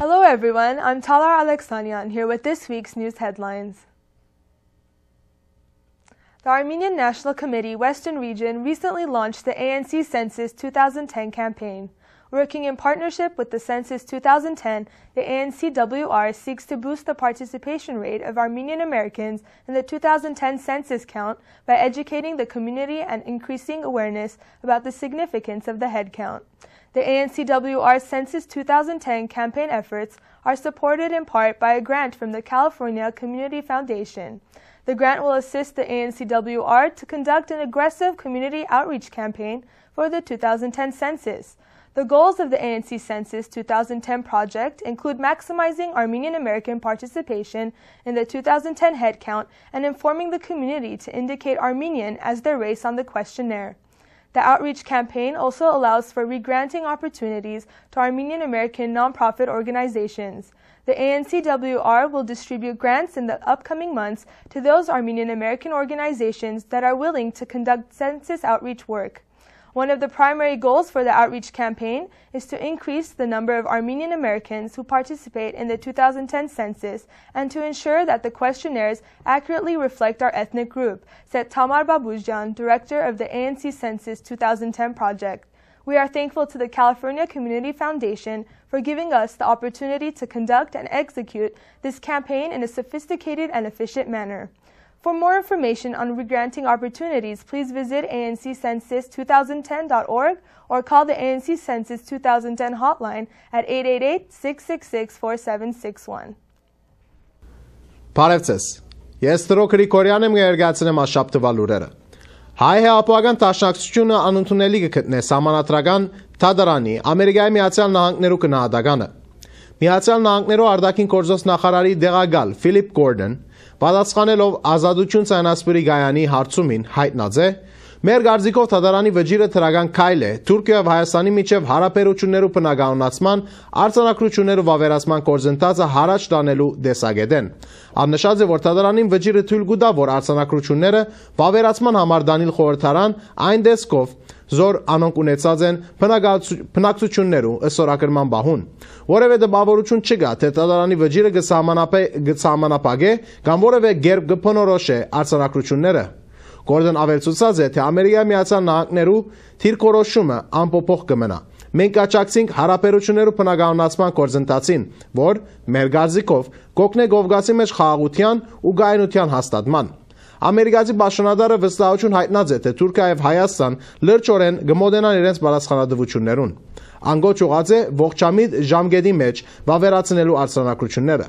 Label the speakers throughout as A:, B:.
A: Hello, everyone. I'm Talar Alexanian here with this week's news headlines. The Armenian National Committee Western Region recently launched the ANC Census 2010 campaign. Working in partnership with the Census 2010, the ANCWR seeks to boost the participation rate of Armenian Americans in the 2010 census count by educating the community and increasing awareness about the significance of the head count. The ANCWR Census 2010 campaign efforts are supported in part by a grant from the California Community Foundation. The grant will assist the ANCWR to conduct an aggressive community outreach campaign for the 2010 census. The goals of the ANC Census 2010 project include maximizing Armenian American participation in the 2010 headcount and informing the community to indicate Armenian as their race on the questionnaire. The outreach campaign also allows for regranting opportunities to Armenian American nonprofit organizations. The ANCWR will distribute grants in the upcoming months to those Armenian American organizations that are willing to conduct census outreach work. One of the primary goals for the outreach campaign is to increase the number of Armenian Americans who participate in the 2010 census and to ensure that the questionnaires accurately reflect our ethnic group, said Tamar Babuzjan, director of the ANC Census 2010 project. We are thankful to the California Community Foundation for giving us the opportunity to conduct and execute this campaign in a sophisticated and efficient manner. For more information on regranting opportunities, please visit anccensus2010.org or call the ANC Census 2010 hotline at 888-666-4761.
B: Բարևձեզ։ Ես Թրո Գրիգորյանն եմ ներկայացնում աշապ տվալ լուրերը։ Հայ հապական տաշնակցությունը անընդունելի կգտնե համանատրական Թադարանի Ամերիկայի Միացյալ Նահանգներու գնահատականը։ Միացյալ Նահանգներու արդակին գործոս նախարարի դեղագալ Ֆիլիպ Գորդոն, պատասխանելով ազատություն ցանասպուրի գայանի հարցումին հայտնաձե Մեր դարձիկով Թադարանի վճիրը թրագան քայլ է Թուրքիա եւ Հայաստանի միջև հարաբերություններու բնականացման, արձանագրություններու վավերացման կորզընթացը հարաճ տանելու դեսագեդեն։ Աննշած է, որ Թադարանին վճիրը թույլ գուտա, որ արձանագրությունները վավերացման համար դանիլ խորհրդարան այն դեսկով զոր անոնք ունեցած են բնակցություններու ըսորակրման բահուն։ Որևէ դպավորություն չկա, թե Թադարանի վճիրը գսահմանապե գսահմանապագե կամ որևէ գերբ գփնորոշ է արձանագրությունները։ Գորդն ավելցուցած է, թե Ամերիկա Միացյալ Նահանգներու թիրքորոշումը անփոփոխ կմնա։ Մենք աճակցենք հարաբերություններու բնականացման գործընթացին, որ մեր գազիկով կոգնե Գովգասի մեջ խաղաղության ու գայունության հաստատման։ Ամերիկացի բաշխանադարը վստահություն հայտնած է, թե Թուրքիա եւ Հայաստան լրջորեն գմոդենան իրենց բարձրանալդվություններուն։ Անգոչ ուղաց է ողջամիտ ժամկետի մեջ վավերացնելու արժանապատվությունները։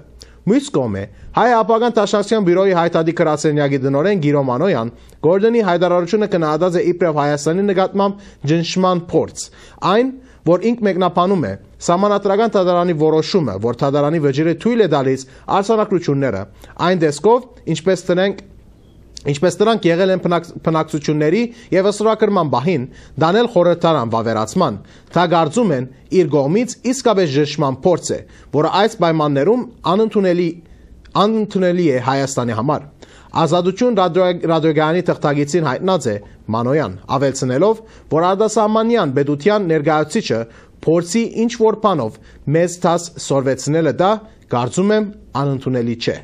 B: Մյուս կողմը Հայ ապագան Տաշասյան բյուրոյի հայտարարի քրասենյակի դնորեն Գիրո Մանոյան Գորդոնի հայտարարությունը կնահատած է իբրև Հայաստանի նկատմամբ ջնշման փորձ այն որ ինք մեկնաբանում է Սամանատրական դատարանի որոշումը, որ դատարանի վճիրը թույլ է տալիս արսանակրությունները, այն դեսկով, ինչպես տնենք Ինչպես նրանք եղել են փնակցությունների եւ ըստրակրման բահին, դանել խորհրդարան վավերացման, դա կարծում են իր գողմից իսկապես ժշտման փորձ է, որը այս պայմաններում անընդունելի անընդունելի է Հայաստանի համար։ Ազատություն ռադիոգյանի թղթագիտին հայտնած է Մանոյան, ավելցնելով, որ Արդասամանյան Բեդության ներկայացիչը փորձի ինչ որ բանով մեզ տաս սորվեցնելը դա կարծում եմ անընդունելի չէ։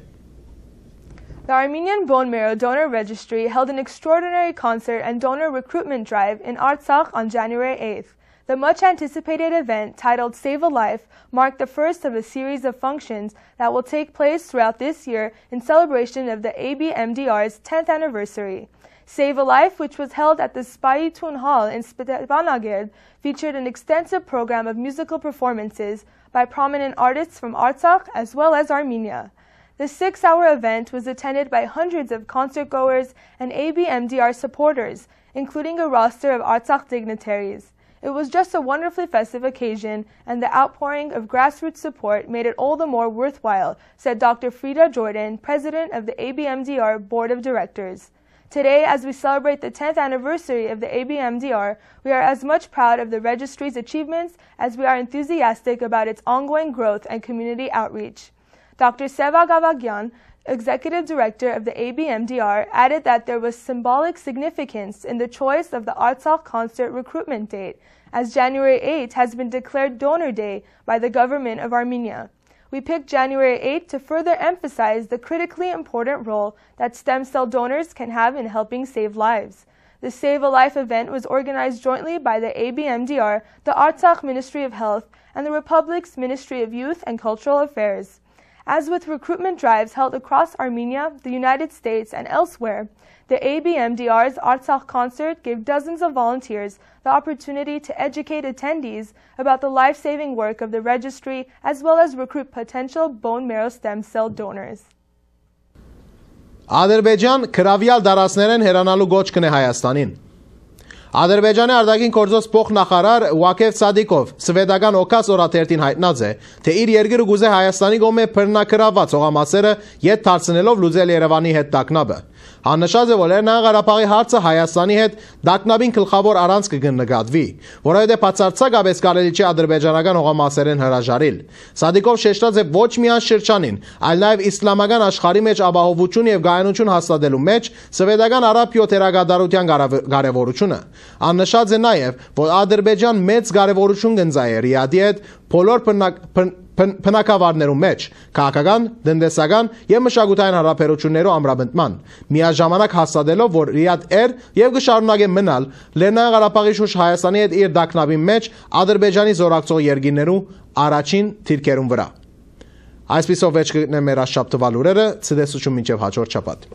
A: The Armenian Bone Marrow Donor Registry held an extraordinary concert and donor recruitment drive in Artsakh on January 8th. The much anticipated event, titled Save a Life, marked the first of a series of functions that will take place throughout this year in celebration of the ABMDR's 10th anniversary. Save a Life, which was held at the Spayitun Hall in Stepanakert, featured an extensive program of musical performances by prominent artists from Artsakh as well as Armenia. The six hour event was attended by hundreds of concertgoers and ABMDR supporters, including a roster of Artsakh dignitaries. It was just a wonderfully festive occasion, and the outpouring of grassroots support made it all the more worthwhile, said Dr. Frida Jordan, president of the ABMDR Board of Directors. Today, as we celebrate the 10th anniversary of the ABMDR, we are as much proud of the registry's achievements as we are enthusiastic about its ongoing growth and community outreach. Dr. Sevag Gyan, executive director of the ABMDR, added that there was symbolic significance in the choice of the Artsakh concert recruitment date, as January 8 has been declared Donor Day by the government of Armenia. We picked January 8 to further emphasize the critically important role that stem cell donors can have in helping save lives. The Save a Life event was organized jointly by the ABMDR, the Artsakh Ministry of Health, and the Republic's Ministry of Youth and Cultural Affairs. As with recruitment drives held across Armenia, the United States, and elsewhere, the ABMDR's Artsakh concert gave dozens of volunteers the opportunity to educate attendees about the life-saving work of the registry as well as recruit potential bone marrow stem cell donors.
B: Ադրբեջան քրավյալ դարասներեն հերանալու գոչ կնե Հայաստանին Ադրբեջանի արդագին գործոց փոխնախարար Ուակեվ Սադիկով սվեդական օկաս օրաթերթին հայտնած է, թե իր երկրը գուզե Հայաստանի գոմե բռնակրաված հողամասերը յետ դարձնելով լուծել Երևանի հետ տակնաբը։ Աննշած է, որ Լեռնային Ղարաբաղի հարցը Հայաստանի հետ դակնաբին գլխավոր առանց կգննկատվի, որովհետև բացարձակապես կարելի չէ ադրբեջանական հողամասերեն հրաժարիլ։ Սադիկով շեշտած է ոչ միայն շրջանին, այլ նաև իսլամական աշխարհի մեջ ապահովություն եւ գայունություն հաստատելու մեջ սվեդական արաբ յոթերագադարության կարևորությունը։ Աննշած է նաև, որ Ադրբեջան մեծ կարևորություն գնձա է Ռիադի հետ բոլոր բնակավարներում մեջ քաղաքական, դնդեսական եւ մշակութային հարաբերություններով ամրապնդման։ Միաժամանակ հաստատելով, որ Ռիադ էր եւ կշարունակի մնալ Լեռնային Ղարաբաղի շուշ Հայաստանի հետ իր դակնաբի մեջ Ադրբեջանի զորակցող երկիներու առաջին թիրքերուն վրա։ Այսպիսով վեճ կգտնեմ մեր աշապտվալ ուրերը, ցտեսություն մինչև հաջորդ շաբաթ։